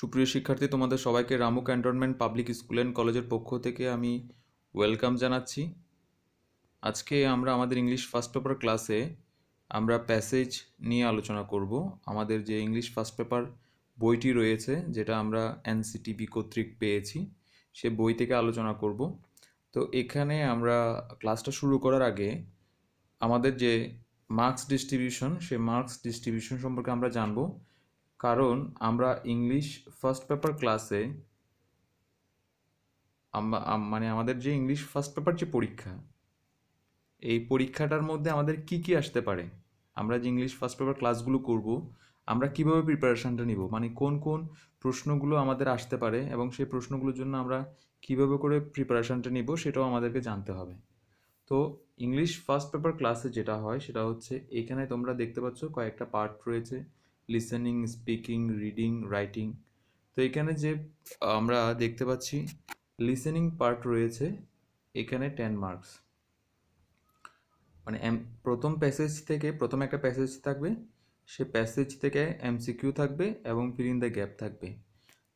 সুপ্রিয় শিক্ষার্থী তোমাদের সবাইকে Ramu cantonment public school and কলেজের পক্ষ থেকে আমি ওয়েলকাম জানাচ্ছি আজকে আমরা আমাদের ইংলিশ ফার্স্ট পেপার ক্লাসে আমরা প্যাসেজ নিয়ে আলোচনা করব আমাদের যে ইংলিশ ফার্স্ট পেপার বইটি রয়েছে যেটা আমরা এনসিটিভি কর্তৃক পেয়েছি সে বই থেকে আলোচনা করব তো এখানে আমরা ক্লাসটা শুরু করার আগে আমাদের যে মার্কস ডিস্ট্রিবিউশন সে মার্কস ডিস্ট্রিবিউশন সম্পর্কে আমরা জানবো কারণ আমরা ইংলিশ ফার্স্ট পেপার ক্লাসে মানে আমাদের যে ইংলিশ ফার্স্ট পেপার যে পরীক্ষা এই পরীক্ষাটার মধ্যে আমাদের কি কি আসতে পারে আমরা যে ইংলিশ ফার্স্ট পেপার ক্লাসগুলো করব আমরা কিভাবে প্রিপারেশানটা নিব মানে কোন কোন প্রশ্নগুলো আমাদের আসতে পারে এবং সেই প্রশ্নগুলোর জন্য আমরা কিভাবে করে প্রিপারেশানটা নিব সেটাও আমাদেরকে জানতে হবে তো ইংলিশ ফার্স্ট পেপার ক্লাসে যেটা হয় সেটা হচ্ছে এখানে তোমরা দেখতে পাচ্ছ কয়েকটা পার্ট রয়েছে লিসেনিং স্পিকিং রিডিং রাইটিং তো এখানে যে আমরা দেখতে পাচ্ছি লিসেনিং পার্ট রয়েছে এখানে টেন মার্কস মানে প্রথম প্যাসেজ থেকে প্রথম একটা প্যাসেজ থাকবে সে প্যাসেজ থেকে এমসিকিউ থাকবে এবং ফিল ইন দ্য গ্যাপ থাকবে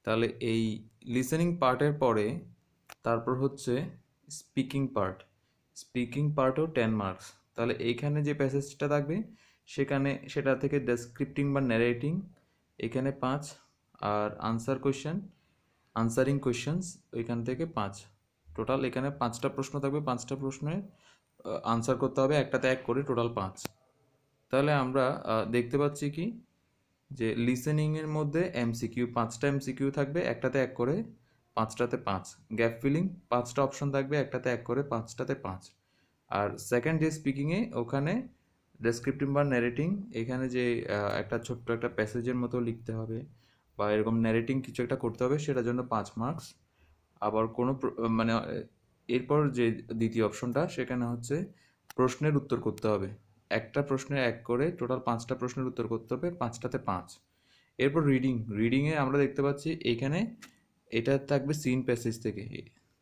তাহলে এই লিসেনিং পার্টের পরে তারপর হচ্ছে স্পিকিং পার্ট স্পিকিং পার্টও টেন মার্কস তাহলে এইখানে যে প্যাসেজটা থাকবে সেখানে সেটা থেকে ডেসক্রিপ্টিং বা ন্যারেটিং এখানে পাঁচ আর আনসার কোয়েশ্চেন আনসারিং কোয়েশ্চেন্স ওইখান থেকে পাঁচ টোটাল এখানে পাঁচটা প্রশ্ন থাকবে পাঁচটা প্রশ্নের আনসার করতে হবে একটাতে এক করে টোটাল পাঁচ তাহলে আমরা দেখতে পাচ্ছি কি যে লিসেনিংয়ের মধ্যে এমসিকিউ পাঁচটা এমসিকিউ থাকবে একটাতে এক করে পাঁচটাতে পাঁচ গ্যাপ ফিলিং পাঁচটা অপশন থাকবে একটাতে এক করে পাঁচটাতে পাঁচ আর সেকেন্ড ডে স্পিকিংয়ে ওখানে ডেসক্রিপটিভ বা ন্যারেটিং এখানে যে একটা ছোট্ট একটা প্যাসেজের মতো লিখতে হবে বা এরকম ন্যারেটিং কিছু একটা করতে হবে সেটার জন্য পাঁচ মার্কস আবার কোনো মানে এরপর যে দ্বিতীয় অপশনটা সেখানে হচ্ছে প্রশ্নের উত্তর করতে হবে একটা প্রশ্নে এক করে টোটাল পাঁচটা প্রশ্নের উত্তর করতে হবে পাঁচটাতে পাঁচ এরপর রিডিং রিডিংয়ে আমরা দেখতে পাচ্ছি এখানে এটা থাকবে সিন প্যাসেজ থেকে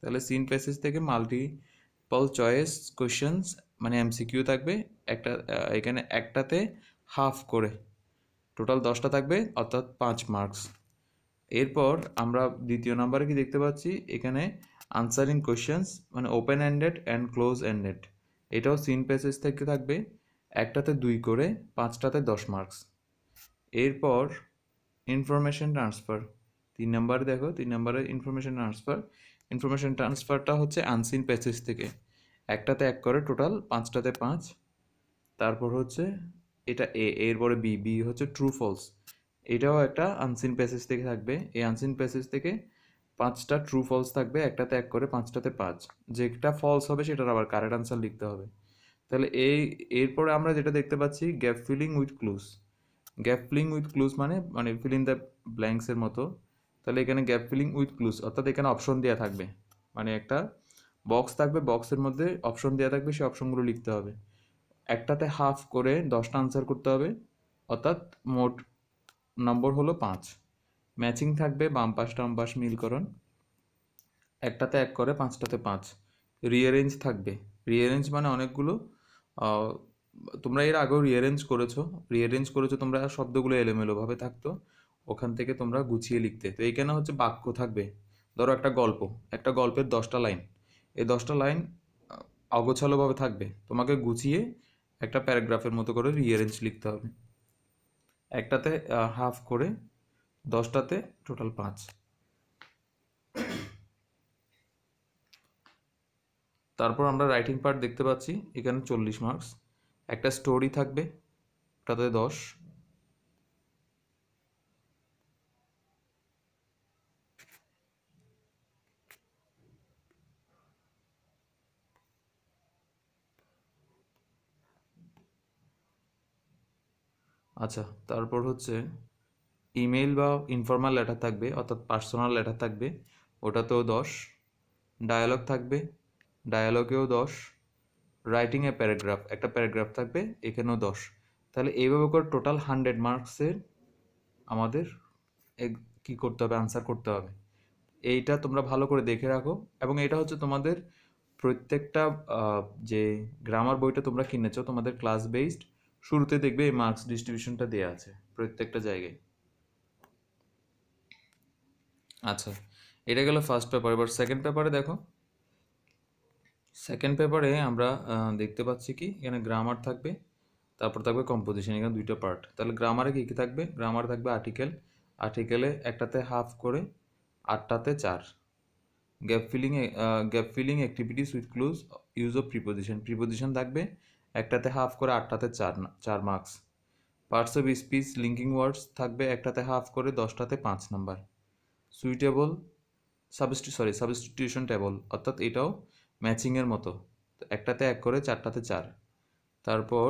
তাহলে সিন প্যাসেজ থেকে মাল্টিপল চয়েস কোয়েশনস মানে এমসিকিউ থাকবে একটা এখানে একটাতে হাফ করে টোটাল দশটা থাকবে অর্থাৎ পাঁচ মার্কস এরপর আমরা দ্বিতীয় নাম্বারে কি দেখতে পাচ্ছি এখানে আনসারিং কোয়েশ্চেন্স মানে open ended and close ended এটাও সিন প্যাসেজ থেকে থাকবে একটাতে দুই করে পাঁচটাতে দশ মার্কস এরপর ইনফরমেশান ট্রান্সফার তিন নাম্বারে দেখো তিন নাম্বারে ইনফরমেশান ট্রান্সফার ইনফরমেশান ট্রান্সফারটা হচ্ছে আনসিন প্যাসেজ থেকে একটাতে এক করে টোটাল পাঁচটাতে পাঁচ তারপর হচ্ছে এটা এ এরপরে বি বি হচ্ছে ট্রু ফলস এটাও একটা আনসিন প্যাসেজ থেকে থাকবে এই আনসিন প্যাসেজ থেকে পাঁচটা ট্রু ফলস থাকবে একটাতে এক করে পাঁচটাতে পাঁচ যেটা ফলস হবে সেটার আবার কারেক্ট আনসার লিখতে হবে তাহলে এই এরপরে আমরা যেটা দেখতে পাচ্ছি gap filling with clues gap filling with clues মানে মানে ফিল ইন দ্য ব্ল্যাঙ্কসের মতো তাহলে এখানে গ্যাপ ফিলিং উইথ ক্লুজ অর্থাৎ এখানে অপশন দেওয়া থাকবে মানে একটা বক্স থাকবে বক্সের মধ্যে অপশন দেওয়া থাকবে সেই অপশনগুলো লিখতে হবে একটাতে হাফ করে দশটা আনসার করতে হবে অর্থাৎ মোট নম্বর হলো পাঁচ ম্যাচিং থাকবে বাম পাশ টাম পাশ মিলকরণ একটাতে এক করে পাঁচটাতে পাঁচ রিয়ারেঞ্জ থাকবে রিয়ারেঞ্জ মানে অনেকগুলো তোমরা এর আগেও রিয়ারেঞ্জ করেছো রিয়ারেঞ্জ করেছো তোমরা শব্দগুলো এলোমেলোভাবে থাকতো ওখান থেকে তোমরা গুছিয়ে লিখতে তো এইখানে হচ্ছে বাক্য থাকবে ধরো একটা গল্প একটা গল্পের দশটা লাইন এই দশটা লাইন অগোছালোভাবে থাকবে তোমাকে গুছিয়ে একটা প্যারাগ্রাফের মতো করে রিয়ারেঞ্জ লিখতে হবে একটাতে হাফ করে দশটাতে টোটাল পাঁচ তারপর আমরা রাইটিং পার্ট দেখতে পাচ্ছি এখানে চল্লিশ মার্কস একটা স্টোরি থাকবে ওটাতে দশ আচ্ছা তারপর হচ্ছে ইমেল বা ইনফর্মাল লেটার থাকবে অর্থাৎ পার্সোনাল লেটার থাকবে ওটাতেও দশ ডায়ালগ থাকবে ডায়ালগেও দশ রাইটিং এ প্যারাগ্রাফ একটা প্যারাগ্রাফ থাকবে এখানেও দশ তাহলে এইভাবে করে টোটাল হান্ড্রেড মার্কসের আমাদের কি করতে হবে আনসার করতে হবে এইটা তোমরা ভালো করে দেখে রাখো এবং এটা হচ্ছে তোমাদের প্রত্যেকটা যে গ্রামার বইটা তোমরা কিনেছো তোমাদের ক্লাস বেসড শুরুতে দেখবে এই মার্কস ডিস্ট্রিবিউশনটা দেয়া আছে প্রত্যেকটা জায়গায় আচ্ছা এটা গেল ফার্স্ট পেপার এবার সেকেন্ড পেপারে দেখো সেকেন্ড পেপারে আমরা দেখতে পাচ্ছি কি এখানে গ্রামার থাকবে তারপর থাকবে কম্পোজিশন এখানে দুইটা পার্ট তাহলে গ্রামারে কী কী থাকবে গ্রামার থাকবে আর্টিকেল আর্টিকেলে একটাতে হাফ করে আটটাতে চার গ্যাপ ফিলিংয়ে gap filling activities with cloze use of preposition preposition থাকবে একটাতে হাফ করে আটটাতে চার চার marks parts of speech linking words থাকবে একটাতে হাফ করে দশটাতে পাঁচ নাম্বার সুইটেবল সাবস্টি সরি সাবস্টিটিউশন টেবল অর্থাৎ এটাও ম্যাচিংয়ের মতো একটাতে এক করে চারটাতে চার তারপর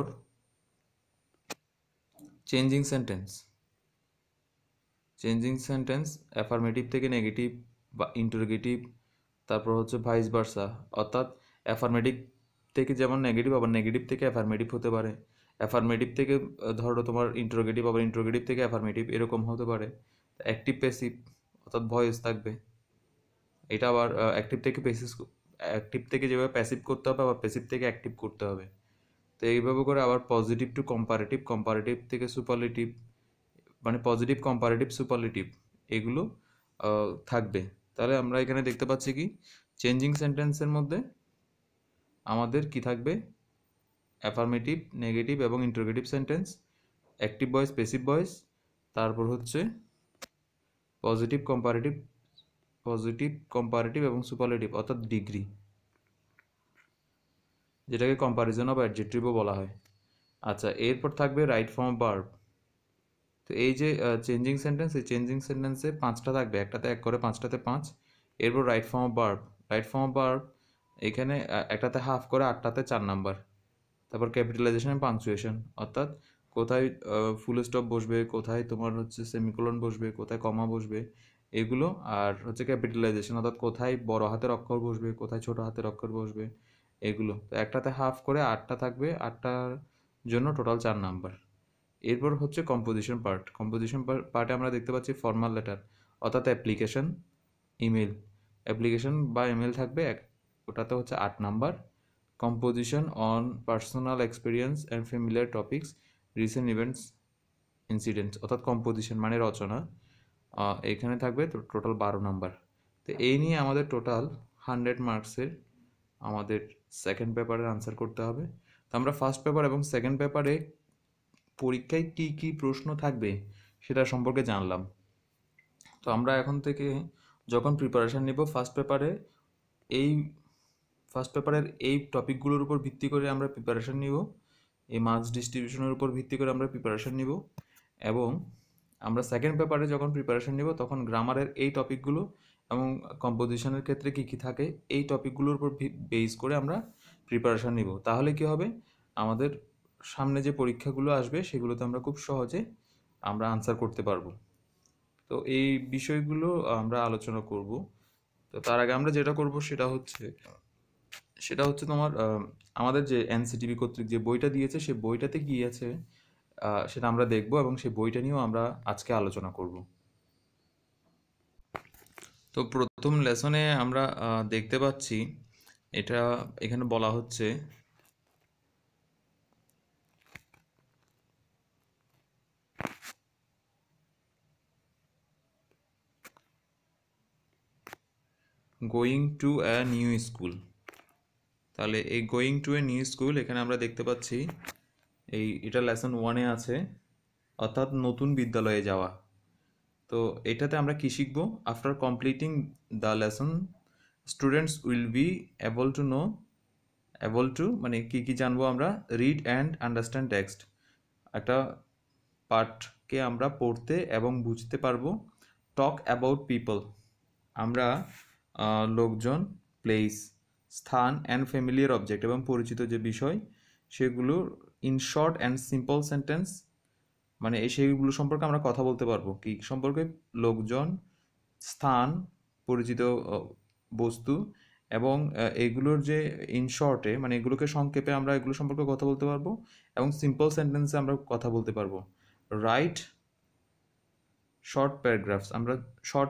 changing sentence changing sentence affirmative থেকে নেগেটিভ বা ইন্টারগেটিভ তারপর হচ্ছে ভাইস ভার্সা অর্থাৎ অ্যাফার্মেটিভ থেকে যেমন নেগেটিভ আবার নেগেটিভ থেকে অ্যাফার্মেটিভ হতে পারে অ্যাফার্মেটিভ থেকে ধরো তোমার ইন্টারোগেটিভ আবার ইন্টারোগেটিভ থেকে অ্যাফার্মেটিভ এরকম হতে পারে অ্যাক্টিভ পেসিভ অর্থাৎ ভয়েস থাকবে এটা আবার অ্যাক্টিভ থেকে পেসিস অ্যাক্টিভ থেকে যেভাবে প্যাসিভ করতে হবে আবার প্যাসিভ থেকে অ্যাক্টিভ করতে হবে তো এইভাবে করে আবার পজিটিভ টু কম্পারেটিভ কম্পারেটিভ থেকে সুপারলেটিভ মানে পজিটিভ কম্পারেটিভ সুপারলেটিভ এগুলো থাকবে তাহলে আমরা এখানে দেখতে পাচ্ছি কি চেঞ্জিং সেন্টেন্সের মধ্যে আমাদের কি থাকবে অ্যাফার্মেটিভ নেগেটিভ এবং interrogative sentence active voice passive voice তারপর হচ্ছে পজিটিভ কম্পারেটিভ পজিটিভ কম্পারেটিভ এবং সুপারলেটিভ অর্থাৎ ডিগ্রি যেটাকে কম্পারিজন অফ অ্যাডজেক্টিভও বলা হয় আচ্ছা এরপর থাকবে রাইট ফর্ম বার্ব তো এই যে চেঞ্জিং সেন্টেন্স এই চেঞ্জিং সেন্টেন্সে পাঁচটা থাকবে একটাতে এক করে পাঁচটাতে পাঁচ এরপর right form verb right form verb এখানে একটাতে হাফ করে আটটাতে চার নাম্বার তারপর ক্যাপিটালাইজেশন পাংচুয়েশন অর্থাৎ কোথায় ফুল স্টপ বসবে কোথায় তোমার হচ্ছে সেমিকোলন বসবে কোথায় কমা বসবে এগুলো আর হচ্ছে ক্যাপিটালাইজেশন অর্থাৎ কোথায় বড় হাতের অক্ষর বসবে কোথায় ছোট হাতের অক্ষর বসবে এগুলো তো একটাতে হাফ করে আটটা থাকবে আটটার জন্য টোটাল চার নাম্বার এরপর হচ্ছে কম্পোজিশন পার্ট কম্পোজিশন পার্টে আমরা দেখতে পাচ্ছি ফর্মাল লেটার অর্থাৎ অ্যাপ্লিকেশন ইমেল অ্যাপ্লিকেশন বা ইমেল থাকবে এক ওটাতে হচ্ছে আট number composition on personal experience and familiar topics recent events incidents অর্থাৎ কম্পোজিশন মানে রচনা এখানে থাকবে টোটাল বারো নাম্বার তো এই নিয়ে আমাদের টোটাল হান্ড্রেড মার্কসের আমাদের সেকেন্ড পেপারের আনসার করতে হবে তো আমরা ফার্স্ট পেপার এবং সেকেন্ড পেপারে পরীক্ষায় কী কী প্রশ্ন থাকবে সেটা সম্পর্কে জানলাম তো আমরা এখন থেকে যখন প্রিপারেশান নিব ফার্স্ট পেপারে এই ফার্স্ট পেপারের এই টপিকগুলোর উপর ভিত্তি করে আমরা প্রিপারেশান নিব এই মার্কস ডিস্ট্রিবিউশনের উপর ভিত্তি করে আমরা প্রিপারেশান নিব এবং আমরা সেকেন্ড পেপারে যখন প্রিপারেশান নিব তখন গ্রামারের এই টপিকগুলো এবং কম্পোজিশনের ক্ষেত্রে কী কী থাকে এই টপিকগুলোর উপর বেস করে আমরা প্রিপারেশান নিব তাহলে কি হবে আমাদের সামনে যে পরীক্ষাগুলো আসবে সেগুলোতে আমরা খুব সহজে আমরা আনসার করতে পারবো তো এই বিষয়গুলো আমরা আলোচনা করব তো তার আগে আমরা যেটা করব সেটা হচ্ছে সেটা হচ্ছে তোমার আমাদের যে এনসিটিভি কর্তৃক যে বইটা দিয়েছে সে বইটাতে কি আছে সেটা আমরা দেখব এবং সেই বইটা নিয়েও আমরা আজকে আলোচনা করব তো প্রথম লেসনে আমরা দেখতে পাচ্ছি এটা এখানে বলা হচ্ছে going to a new school তাহলে এই going to a new school এখানে আমরা দেখতে পাচ্ছি এই এটা লেসন ওয়ানে আছে অর্থাৎ নতুন বিদ্যালয়ে যাওয়া তো এটাতে আমরা কী শিখব after completing the lesson students will be able to know able to মানে কী কী জানবো আমরা রিড অ্যান্ড আন্ডারস্ট্যান্ড টেক্সট একটা পার্টকে আমরা পড়তে এবং বুঝতে পারবো টক অ্যাবাউট পিপল আমরা লোকজন প্লেস স্থান অ্যান্ড ফ্যামিলিয়ার অবজেক্ট এবং পরিচিত যে বিষয় সেগুলো in short and simple sentence মানে এই সেইগুলো সম্পর্কে আমরা কথা বলতে পারবো কি সম্পর্কে লোকজন স্থান পরিচিত বস্তু এবং এগুলোর যে ইন শর্টে মানে এগুলোকে সংক্ষেপে আমরা এগুলো সম্পর্কে কথা বলতে পারবো এবং সিম্পল সেন্টেন্সে আমরা কথা বলতে পারবো রাইট শর্ট প্যারাগ্রাফস আমরা শর্ট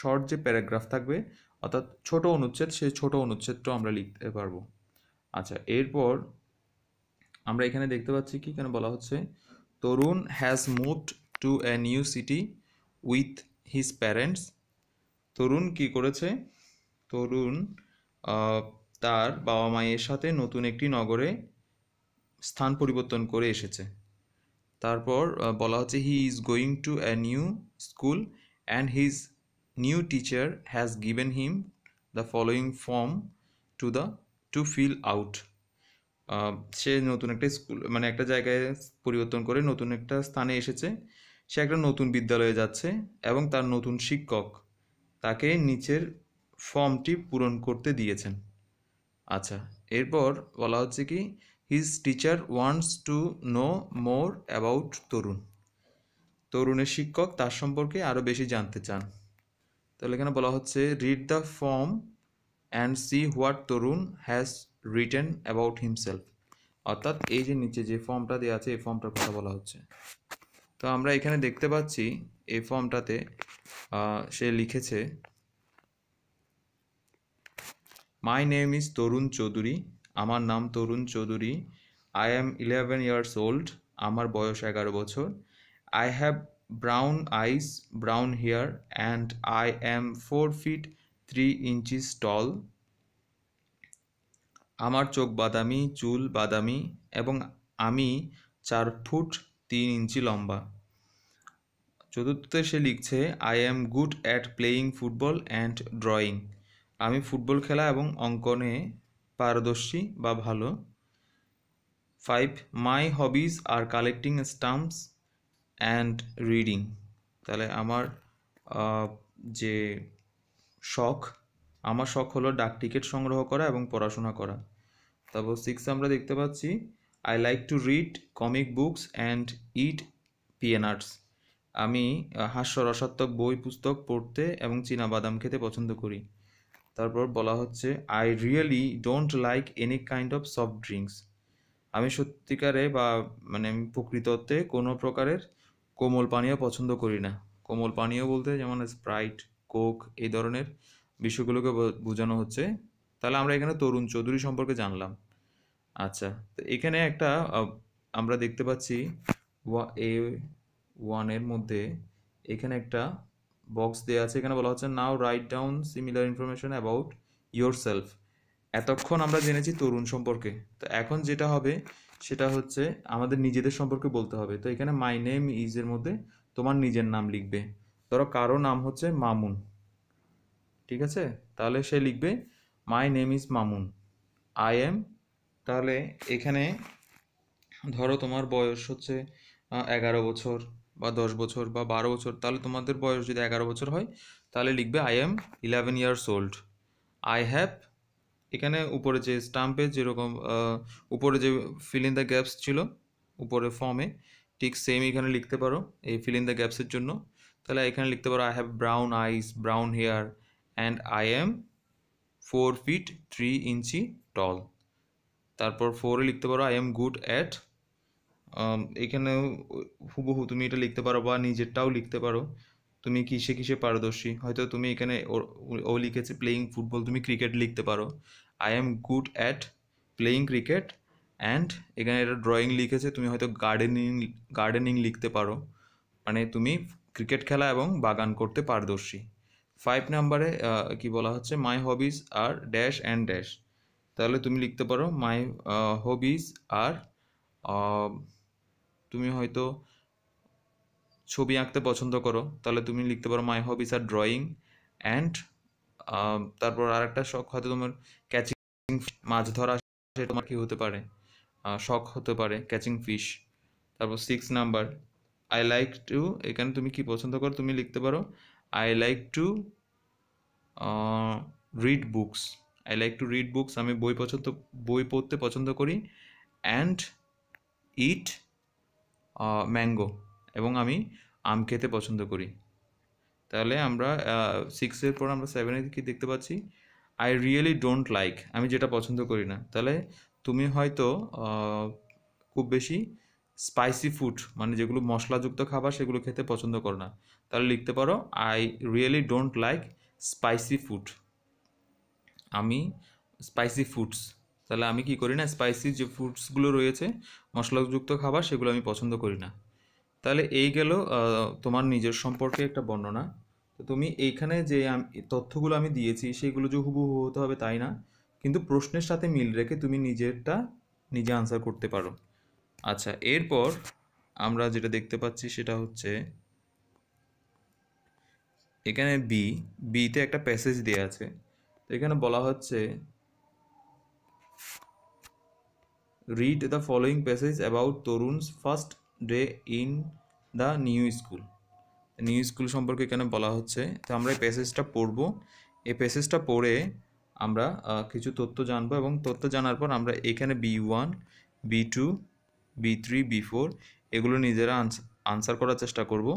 শর্ট যে প্যারাগ্রাফ থাকবে অর্থাৎ ছোট অনুচ্ছেদ সেই ছোট অনুচ্ছেদটাও আমরা লিখতে পারবো আচ্ছা এরপর আমরা এখানে দেখতে পাচ্ছি কি কেন বলা হচ্ছে Tarun has moved to a new city with his parents Tarun কি করেছে তরুণ তার বাবা মায়ের সাথে নতুন একটি নগরে স্থান পরিবর্তন করে এসেছে তারপর বলা হচ্ছে he is going to a new school and his new teacher has given him the following form to the to fill out সে নতুন একটা স্কুল মানে একটা জায়গায় পরিবর্তন করে নতুন একটা স্থানে এসেছে সে একটা নতুন বিদ্যালয়ে যাচ্ছে এবং তার নতুন শিক্ষক তাকে নিচের ফর্মটি পূরণ করতে দিয়েছেন আচ্ছা এরপর বলা হচ্ছে কি his teacher wants to know more about Tarun তরুণের শিক্ষক তার সম্পর্কে আরও বেশি জানতে চান তাহলে এখানে বলা হচ্ছে read the form and see what Tarun has written about himself অর্থাৎ এই যে নিচে যে ফর্মটা দেওয়া আছে এই ফর্মটার কথা বলা হচ্ছে তো আমরা এখানে দেখতে পাচ্ছি এই ফর্মটাতে সে লিখেছে my name is Tarun Chowdhury আমার নাম Tarun Chowdhury I am eleven years old আমার বয়স এগারো বছর I have brown eyes, brown hair, and I am 4 feet 3 inches tall. আমার চোখ বাদামি চুল বাদামি এবং আমি চার ফুট তিন ইঞ্চি লম্বা চতুর্থতে সে লিখছে I am good at playing football and drawing আমি ফুটবল খেলা এবং অঙ্কনে পারদর্শী বা ভালো five my hobbies are collecting stamps and reading তাহলে আমার যে শখ আমার শখ হলো ডাক টিকিট সংগ্রহ করা এবং পড়াশোনা করা তারপর সিক্স আমরা দেখতে পাচ্ছি I like to read comic books and eat পিএনআর্টস আমি হাস্যরসাত্মক বই পুস্তক পড়তে এবং চীনা বাদাম খেতে পছন্দ করি তারপর বলা হচ্ছে I really don't like any kind of soft drinks আমি সত্যিকারে বা মানে প্রকৃততে কোনো প্রকারের কোমল পানীয় পছন্দ করি না কোমল পানীয় বলতে যেমন স্প্রাইট কোক এই ধরনের বিষয়গুলোকে বোঝানো হচ্ছে তাহলে আমরা এখানে তরুণ চৌধুরী সম্পর্কে জানলাম আচ্ছা তো এখানে একটা আমরা দেখতে পাচ্ছি ওয়া এ ওয়ানের মধ্যে এখানে একটা বক্স দেওয়া আছে এখানে বলা হচ্ছে now write down similar information about yourself এতক্ষণ আমরা জেনেছি তরুণ সম্পর্কে তো এখন যেটা হবে সেটা হচ্ছে আমাদের নিজেদের সম্পর্কে বলতে হবে তো এখানে মাই নেম ইজের মধ্যে তোমার নিজের নাম লিখবে ধরো কারো নাম হচ্ছে মামুন ঠিক আছে তাহলে সে লিখবে my name is Mamun I am তাহলে এখানে ধরো তোমার বয়স হচ্ছে এগারো বছর বা দশ বছর বা বারো বছর তাহলে তোমাদের বয়স যদি এগারো বছর হয় তাহলে লিখবে I am eleven years old I have এখানে উপরে যে স্টাম্পে যেরকম উপরে যে ফিল ইন দ্য গ্যাপস ছিল উপরে ফর্মে ঠিক সেম এখানে লিখতে পারো এই ফিল ইন দ্য গ্যাপসের জন্য তাহলে এখানে লিখতে পারো I have brown eyes brown hair and I am four feet three inch tall তারপর ফোরে লিখতে পারো আই এম গুড অ্যাট এখানে হুবহু তুমি এটা লিখতে পারো বা নিজেরটাও লিখতে পারো তুমি কিসে কিসে পারদর্শী হয়তো তুমি এখানে ও লিখেছে প্লেয়িং ফুটবল তুমি ক্রিকেট লিখতে পারো I am good at playing cricket and এখানে এটা ড্রয়িং লিখেছে তুমি হয়তো গার্ডেনিং গার্ডেনিং লিখতে পারো মানে তুমি ক্রিকেট খেলা এবং বাগান করতে পারদর্শী ফাইভ নাম্বারে কি বলা হচ্ছে my hobbies are dash and dash তাহলে তুমি লিখতে পারো মাই হবিজ আর তুমি হয়তো ছবি আঁকতে পছন্দ করো তাহলে তুমি লিখতে পারো মাই হবিস আর ড্রয়িং অ্যান্ড তারপর আর একটা শখ হয়তো তোমার ক্যাচিং মাছ ধরা তোমার কি হতে পারে শখ হতে পারে ক্যাচিং ফিশ তারপর six number I like to এখানে তুমি কি পছন্দ করো তুমি লিখতে পারো I like to read books I like to read books আমি বই পছন্দ বই পড়তে পছন্দ করি অ্যান্ড ইট ম্যাঙ্গো এবং আমি আম খেতে পছন্দ করি তাহলে আমরা সিক্সের পর আমরা সেভেনে কি দেখতে পাচ্ছি আই রিয়েলি ডোন্ট লাইক আমি যেটা পছন্দ করি না তাহলে তুমি হয়তো খুব বেশি স্পাইসি ফুড মানে যেগুলো মশলাযুক্ত খাবার সেগুলো খেতে পছন্দ করো না তাহলে লিখতে পারো I really don't like spicy food আমি স্পাইসি ফুডস তাহলে আমি কি করি না স্পাইসি যে ফুডসগুলো রয়েছে মশলাযুক্ত খাবার সেগুলো আমি পছন্দ করি না তাহলে এই গেল তোমার নিজের সম্পর্কে একটা বর্ণনা তো তুমি এইখানে যে তথ্যগুলো আমি দিয়েছি সেগুলো যে হুবহু হতে হবে তাই না কিন্তু প্রশ্নের সাথে মিল রেখে তুমি নিজেরটা নিজে আনসার করতে পারো আচ্ছা এরপর আমরা যেটা দেখতে পাচ্ছি সেটা হচ্ছে এখানে বি বিতে একটা প্যাসেজ দেওয়া আছে তো এখানে বলা হচ্ছে read the following passage about Tarun's first day in the new school new school সম্পর্কে এখানে বলা হচ্ছে তো আমরা এই প্যাসেজটা পড়ব এই প্যাসেজটা পড়ে আমরা কিছু তথ্য জানবো এবং তথ্য জানার পর আমরা এখানে B one B two B three B four এগুলো নিজেরা আনসার করার চেষ্টা করব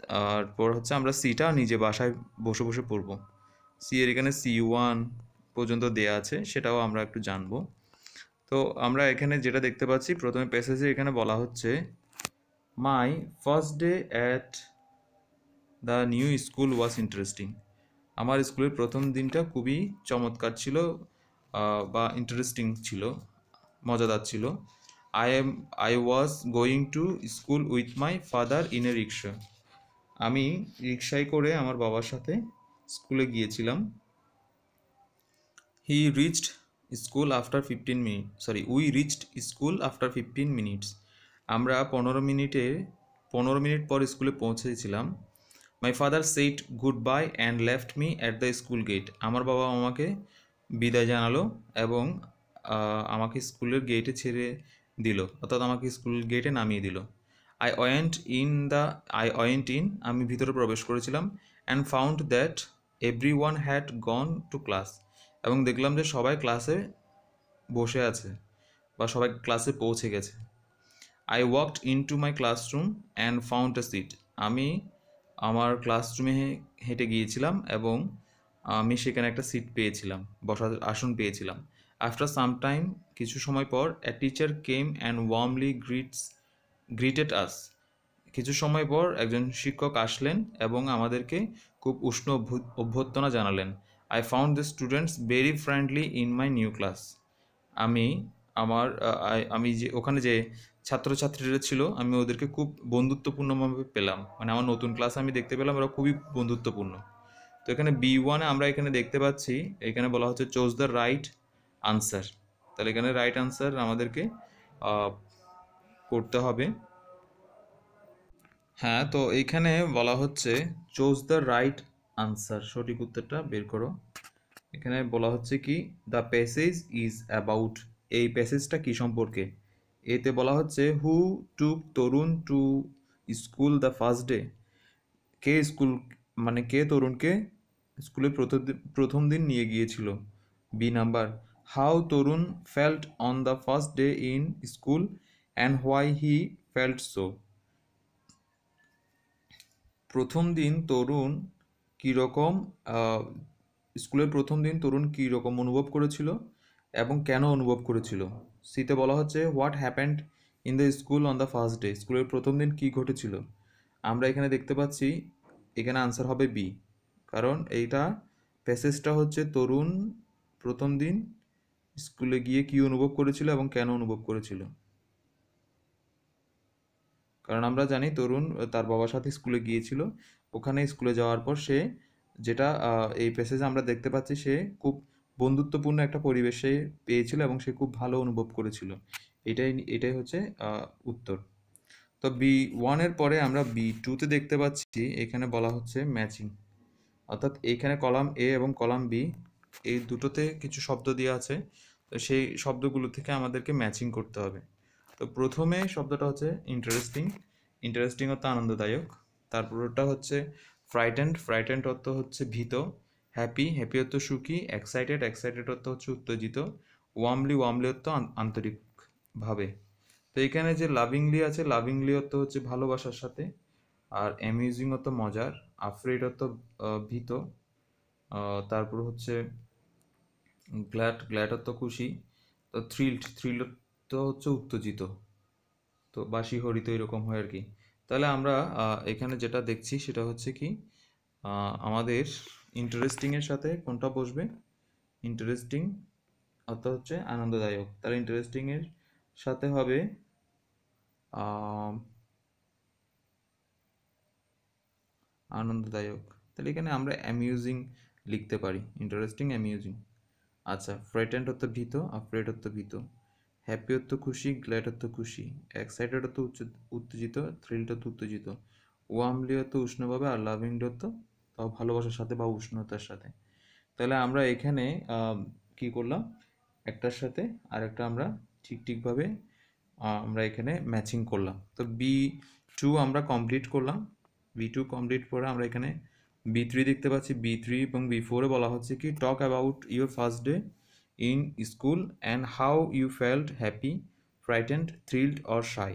তারপর হচ্ছে আমরা সিটা নিজে বাসায় বসে বসে পড়ব সি এর এখানে সি ওয়ান পর্যন্ত দেয়া আছে সেটাও আমরা একটু জানবো তো আমরা এখানে যেটা দেখতে পাচ্ছি প্রথমে প্যাসেজে এখানে বলা হচ্ছে my first day at the new school was interesting আমার স্কুলের প্রথম দিনটা খুবই চমৎকার ছিল বা ইন্টারেস্টিং ছিল মজাদার ছিল I am I was going to school with my father in a rickshaw আমি রিক্সায় করে আমার বাবার সাথে স্কুলে গিয়েছিলাম he reached school after fifteen minute sorry we reached school after fifteen minutes আমরা পনেরো মিনিটে পনেরো মিনিট পর স্কুলে পৌঁছেছিলাম my father said goodbye and left me at the school gate আমার বাবা আমাকে বিদায় জানালো এবং আমাকে স্কুলের গেটে ছেড়ে দিল অর্থাৎ আমাকে স্কুল গেটে নামিয়ে দিল I went in the I went in আমি ভিতরে প্রবেশ করেছিলাম and found that everyone had gone to class এবং দেখলাম যে সবাই ক্লাসে বসে আছে বা সবাই ক্লাসে পৌঁছে গেছে I walked into my classroom and found seat আমি আমার ক্লাসরুমে হেঁটে গিয়েছিলাম এবং আমি সেখানে একটা সিট পেয়েছিলাম বসার আসন পেয়েছিলাম আফটার সাম টাইম কিছু সময় পর a teacher came and warmly greets greeted us কিছু সময় পর একজন শিক্ষক আসলেন এবং আমাদেরকে খুব উষ্ণ অভ্যর্থনা জানালেন I found the students very friendly in my new class আমি আমার আমি যে ওখানে যে ছাত্রছাত্রীরা ছিল আমি ওদেরকে খুব বন্ধুত্বপূর্ণভাবে পেলাম মানে আমার নতুন ক্লাস আমি দেখতে পেলাম ওরা খুবই বন্ধুত্বপূর্ণ তো এখানে বি ওয়ানে আমরা এখানে দেখতে পাচ্ছি এখানে বলা হচ্ছে চোজ দ্য রাইট আনসার তাহলে এখানে রাইট আনসার আমাদেরকে করতে হবে হ্যাঁ তো এখানে বলা হচ্ছে চোজ দ্য রাইট আনসার সঠিক উত্তরটা বের করো এখানে বলা হচ্ছে কি দ্য প্যাসেজ ইজ অ্যাবাউট এই প্যাসেজটা কি সম্পর্কে এতে বলা হচ্ছে who took Tarun to school the first day কে স্কুল মানে কে তরুণকে স্কুলে প্রথম প্রথম দিন নিয়ে গিয়েছিল B number how Tarun felt on the first day in school and why he felt so প্রথম দিন তরুণ কীরকম স্কুলের প্রথম দিন তরুণ কীরকম অনুভব করেছিল এবং কেন অনুভব করেছিল সিতে বলা হচ্ছে what happened in the school on the first day স্কুলের প্রথম দিন কী ঘটেছিল আমরা এখানে দেখতে পাচ্ছি এখানে আনসার হবে বি কারণ এইটা প্যাসেজটা হচ্ছে তরুণ প্রথম দিন স্কুলে গিয়ে কি অনুভব করেছিল এবং কেন অনুভব করেছিল কারণ আমরা জানি তরুণ তার বাবার সাথে স্কুলে গিয়েছিল ওখানে স্কুলে যাওয়ার পর সে যেটা এই পেসেজে আমরা দেখতে পাচ্ছি সে খুব বন্ধুত্বপূর্ণ একটা পরিবেশে পেয়েছিল এবং সে খুব ভালো অনুভব করেছিল এটাই এটাই হচ্ছে উত্তর তো বি ওয়ানের পরে আমরা বি টুতে দেখতে পাচ্ছি এখানে বলা হচ্ছে ম্যাচিং অর্থাৎ এখানে কলাম এ এবং কলাম বি এই দুটোতে কিছু শব্দ দেওয়া আছে তো সেই শব্দগুলো থেকে আমাদেরকে ম্যাচিং করতে হবে তো প্রথমে শব্দটা হচ্ছে ইন্টারেস্টিং ইন্টারেস্টিং অর্থ আনন্দদায়ক তারপরটা হচ্ছে ফ্রাইটেন্ড ফ্রাইটেন্ড অর্থ হচ্ছে ভীত হ্যাপি হ্যাপি অর্থ সুখী এক্সাইটেড এক্সাইটেড অর্থ হচ্ছে উত্তেজিত ওয়ামলি ওয়ামলি অর্থ আন্তরিকভাবে তো এখানে যে লাভিংলি আছে লাভিংলি অর্থ হচ্ছে ভালোবাসার সাথে আর অ্যামিউজিং অর্থ মজার আফ্রেড অর্থ ভীত তারপর হচ্ছে গ্ল্যাড গ্ল্যাড অর্থ খুশি তো থ্রিল্ড থ্রিল্ড অর্থ হচ্ছে উত্তেজিত তো বাসি হরিত এরকম হয় আর কি তাহলে আমরা এখানে যেটা দেখছি সেটা হচ্ছে কি আমাদের ইন্টারেস্টিংয়ের সাথে কোনটা বসবে ইন্টারেস্টিং অর্থাৎ হচ্ছে আনন্দদায়ক তাহলে ইন্টারেস্টিংয়ের সাথে হবে আনন্দদায়ক তাহলে এখানে আমরা অ্যামিউজিং লিখতে পারি ইন্টারেস্টিং অ্যামিউজিং আচ্ছা ফ্রেটেন্ট হতো ভীত আর ফ্রেট হতো ভীত হ্যাপি তো খুশি গ্ল্যাড তো খুশি এক্সাইটেড উচ্চ উত্তেজিত থ্রিলড তো উত্তেজিত ওয়ার্মলি তো উষ্ণভাবে আর লাভিংড তো তাও ভালোবাসার সাথে বা উষ্ণতার সাথে তাহলে আমরা এখানে কি করলাম একটার সাথে আর একটা আমরা ঠিক ঠিকভাবে আমরা এখানে ম্যাচিং করলাম তো বি টু আমরা কমপ্লিট করলাম বি টু কমপ্লিট করে আমরা এখানে বি থ্রি দেখতে পাচ্ছি বি থ্রি এবং বি ফোরে বলা হচ্ছে কি talk about your first day in school and how you felt happy, frightened, thrilled or shy.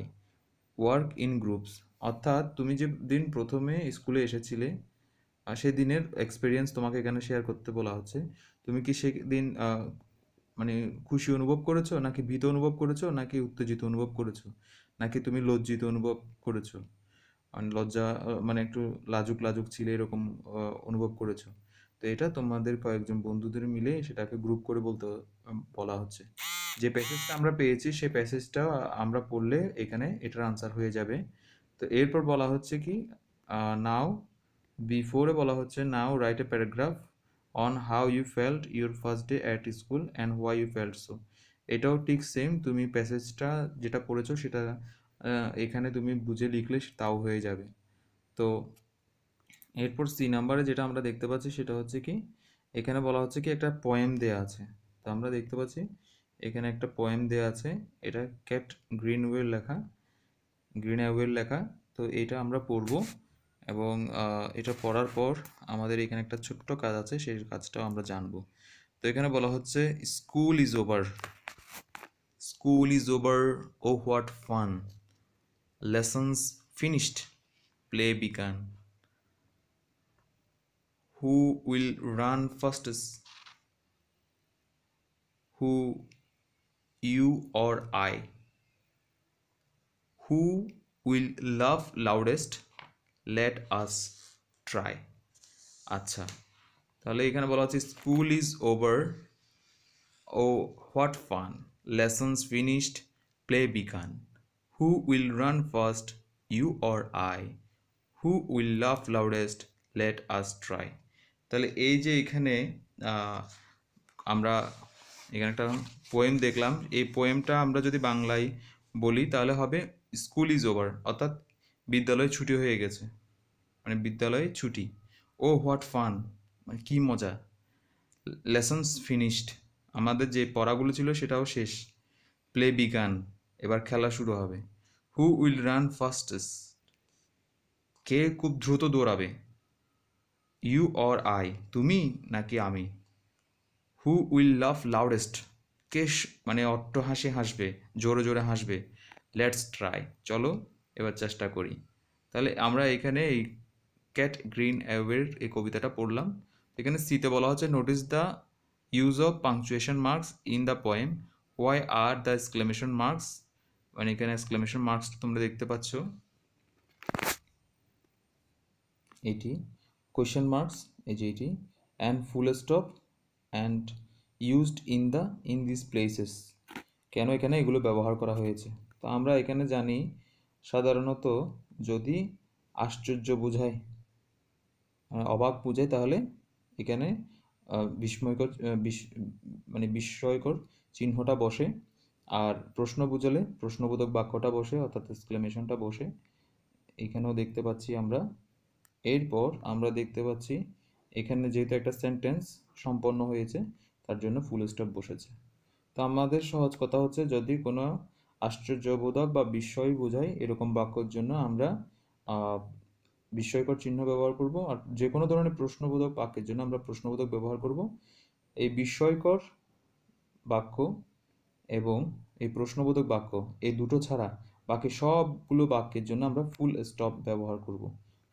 Work in groups অর্থাৎ তুমি যে দিন প্রথমে স্কুলে এসেছিলে সেদিনের এক্সপিরিয়েন্স তোমাকে এখানে শেয়ার করতে বলা হচ্ছে তুমি কি সেদিন মানে খুশি অনুভব করেছো নাকি ভীত অনুভব করেছো নাকি উত্তেজিত অনুভব করেছো নাকি তুমি লজ্জিত অনুভব করেছো লজ্জা মানে একটু লাজুক লাজুক ছিলে এরকম অনুভব করেছো তো এটা তোমাদের কয়েকজন বন্ধুদের মিলে সেটাকে গ্রুপ করে বলতে বলা হচ্ছে যে প্যাসেজটা আমরা পেয়েছি সেই প্যাসেজটা আমরা পড়লে এখানে এটার আনসার হয়ে যাবে তো এরপর বলা হচ্ছে কি নাও বিফোরে বলা হচ্ছে now write a paragraph on how you felt your first day at school and why you felt so এটাও ঠিক সেম তুমি প্যাসেজটা যেটা পড়েছো সেটা এখানে তুমি বুঝে লিখলে তাও হয়ে যাবে তো এরপর সি নাম্বারে যেটা আমরা দেখতে পাচ্ছি সেটা হচ্ছে কি এখানে বলা হচ্ছে কি একটা পয়েম দেয়া আছে তো আমরা দেখতে পাচ্ছি এখানে একটা পয়েম দেয়া আছে এটা ক্যাট ওয়েল লেখা গ্রিন অ্যাওয়েল লেখা তো এটা আমরা পড়ব এবং এটা পড়ার পর আমাদের এখানে একটা ছোট্ট কাজ আছে সেই কাজটাও আমরা জানব তো এখানে বলা হচ্ছে school is over school is over oh what fun lessons finished play began who will run fastest who you or i who will love loudest let us try আচ্ছা তাহলে এখানে বলা হচ্ছে school is over oh what fun lessons finished play began who will run first you or I who will laugh loudest let us try তাহলে এই যে এখানে আমরা এখানে একটা পোয়েম দেখলাম এই পোয়েমটা আমরা যদি বাংলায় বলি তাহলে হবে স্কুল ইজ ওভার অর্থাৎ বিদ্যালয় ছুটি হয়ে গেছে মানে বিদ্যালয়ে ছুটি ও হোয়াট ফান মানে কী মজা লেসন্স ফিনিশড আমাদের যে পড়াগুলো ছিল সেটাও শেষ প্লে বিগান এবার খেলা শুরু হবে হু উইল রান ফাস্টেস্ট কে খুব দ্রুত দৌড়াবে ইউ অর আই তুমি নাকি আমি হু উইল লাভ লাউডেস্ট কেশ মানে অট্ট হাসি হাসবে জোরে জোরে হাসবে লেটস ট্রাই চলো এবার চেষ্টা করি তাহলে আমরা এখানে এই ক্যাট গ্রিন অ্যাওয়ের এই কবিতাটা পড়লাম এখানে সিতে বলা হচ্ছে notice the use of punctuation marks in the poem why are the exclamation marks মানে এখানে এক্সক্লেমেশন মার্কস তোমরা দেখতে পাচ্ছ এটি question মার্কস এই যে এটি and full stop and used in the in this places কেন এখানে এগুলো ব্যবহার করা হয়েছে তো আমরা এখানে জানি সাধারণত যদি আশ্চর্য বোঝায় মানে অবাক বোঝায় তাহলে এখানে বিস্ময়কর মানে বিস্ময়কর চিহ্নটা বসে আর প্রশ্ন বুঝালে প্রশ্নবোধক বাক্যটা বসে অর্থাৎ এক্সক্লেমেশনটা বসে এখানেও দেখতে পাচ্ছি আমরা এরপর আমরা দেখতে পাচ্ছি এখানে যেহেতু একটা সেন্টেন্স সম্পন্ন হয়েছে তার জন্য ফুল স্টপ বসেছে তো আমাদের সহজ কথা হচ্ছে যদি কোনো আশ্চর্যবোধক বা বিস্ময় বোঝায় এরকম বাক্যর জন্য আমরা বিস্ময়কর চিহ্ন ব্যবহার করব আর যে কোনো ধরনের প্রশ্নবোধক বাক্যের জন্য আমরা প্রশ্নবোধক ব্যবহার করব এই বিস্ময়কর বাক্য এবং এই প্রশ্নবোধক বাক্য এই দুটো ছাড়া বাকি সবগুলো বাক্যের জন্য আমরা ফুল স্টপ ব্যবহার করব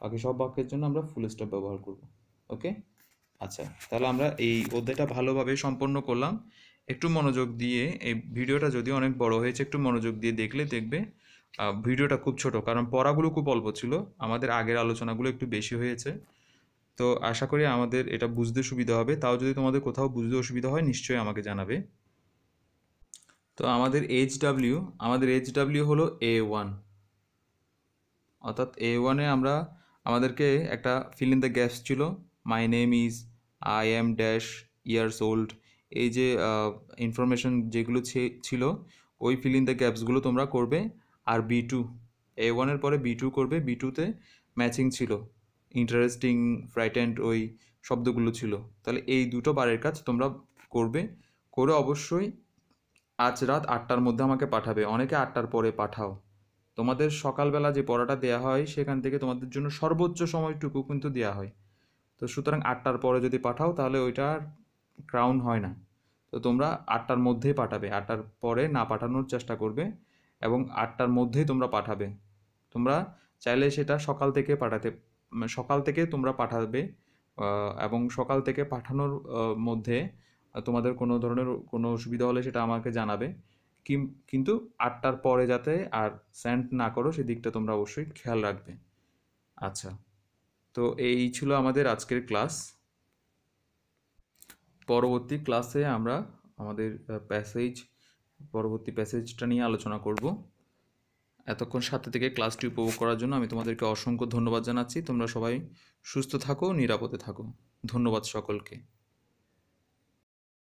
বাকি সব বাক্যের জন্য আমরা ফুল স্টপ ব্যবহার করব ওকে আচ্ছা তাহলে আমরা এই অধ্যায়টা ভালোভাবে সম্পন্ন করলাম একটু মনোযোগ দিয়ে এই ভিডিওটা যদিও অনেক বড় হয়েছে একটু মনোযোগ দিয়ে দেখলে দেখবে ভিডিওটা খুব ছোট কারণ পড়াগুলো খুব অল্প ছিল আমাদের আগের আলোচনাগুলো একটু বেশি হয়েছে তো আশা করি আমাদের এটা বুঝতে সুবিধা হবে তাও যদি তোমাদের কোথাও বুঝতে অসুবিধা হয় নিশ্চয়ই আমাকে জানাবে তো আমাদের এইচ আমাদের এইচ হলো এ ওয়ান অর্থাৎ এ ওয়ানে আমরা আমাদেরকে একটা ফিল ইন দ্য গ্যাপস ছিল my name is I am dash years old এই যে ইনফরমেশন যেগুলো ছিল ওই ফিল ইন দ্য গ্যাপসগুলো তোমরা করবে আর বি টু এ ওয়ানের পরে বি টু করবে বি টুতে ম্যাচিং ছিল ইন্টারেস্টিং ফ্রাইটেন্ড ওই শব্দগুলো ছিল তাহলে এই দুটো বারের কাজ তোমরা করবে করে অবশ্যই আজ রাত আটটার মধ্যে আমাকে পাঠাবে অনেকে আটটার পরে পাঠাও তোমাদের সকালবেলা যে পড়াটা দেওয়া হয় সেখান থেকে তোমাদের জন্য সর্বোচ্চ সময়টুকু কিন্তু দেওয়া হয় তো সুতরাং আটটার পরে যদি পাঠাও তাহলে ওইটার ক্রাউন হয় না তো তোমরা আটটার মধ্যেই পাঠাবে আটটার পরে না পাঠানোর চেষ্টা করবে এবং আটটার মধ্যেই তোমরা পাঠাবে তোমরা চাইলে সেটা সকাল থেকে পাঠাতে সকাল থেকে তোমরা পাঠাবে এবং সকাল থেকে পাঠানোর মধ্যে তোমাদের কোনো ধরনের কোনো অসুবিধা হলে সেটা আমাকে জানাবে কিন্তু আটটার পরে যাতে আর স্যান্ড না করো সেদিকটা তোমরা অবশ্যই খেয়াল রাখবে আচ্ছা তো এই ছিল আমাদের আজকের ক্লাস পরবর্তী ক্লাসে আমরা আমাদের প্যাসেজ পরবর্তী প্যাসেজটা নিয়ে আলোচনা করব এতক্ষণ সাথে থেকে ক্লাসটি উপভোগ করার জন্য আমি তোমাদেরকে অসংখ্য ধন্যবাদ জানাচ্ছি তোমরা সবাই সুস্থ থাকো নিরাপদে থাকো ধন্যবাদ সকলকে